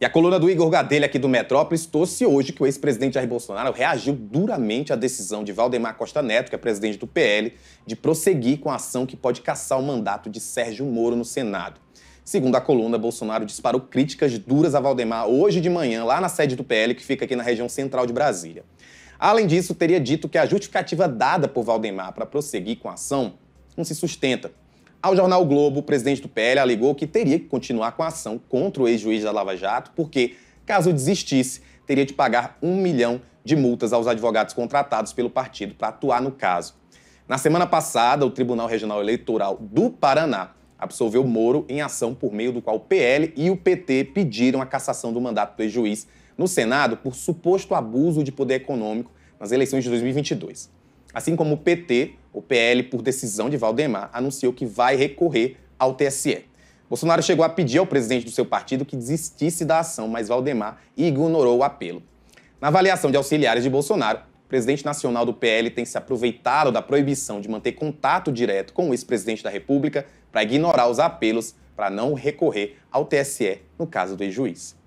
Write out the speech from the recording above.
E a coluna do Igor Gadelha aqui do Metrópolis trouxe hoje que o ex-presidente Jair Bolsonaro reagiu duramente à decisão de Valdemar Costa Neto, que é presidente do PL, de prosseguir com a ação que pode caçar o mandato de Sérgio Moro no Senado. Segundo a coluna, Bolsonaro disparou críticas duras a Valdemar hoje de manhã, lá na sede do PL, que fica aqui na região central de Brasília. Além disso, teria dito que a justificativa dada por Valdemar para prosseguir com a ação não se sustenta. Ao jornal o Globo, o presidente do PL alegou que teria que continuar com a ação contra o ex-juiz da Lava Jato, porque, caso desistisse, teria de pagar um milhão de multas aos advogados contratados pelo partido para atuar no caso. Na semana passada, o Tribunal Regional Eleitoral do Paraná absolveu Moro em ação por meio do qual o PL e o PT pediram a cassação do mandato do ex-juiz no Senado por suposto abuso de poder econômico nas eleições de 2022. Assim como o PT, o PL, por decisão de Valdemar, anunciou que vai recorrer ao TSE. Bolsonaro chegou a pedir ao presidente do seu partido que desistisse da ação, mas Valdemar ignorou o apelo. Na avaliação de auxiliares de Bolsonaro, o presidente nacional do PL tem se aproveitado da proibição de manter contato direto com o ex-presidente da República para ignorar os apelos para não recorrer ao TSE no caso do ex-juiz.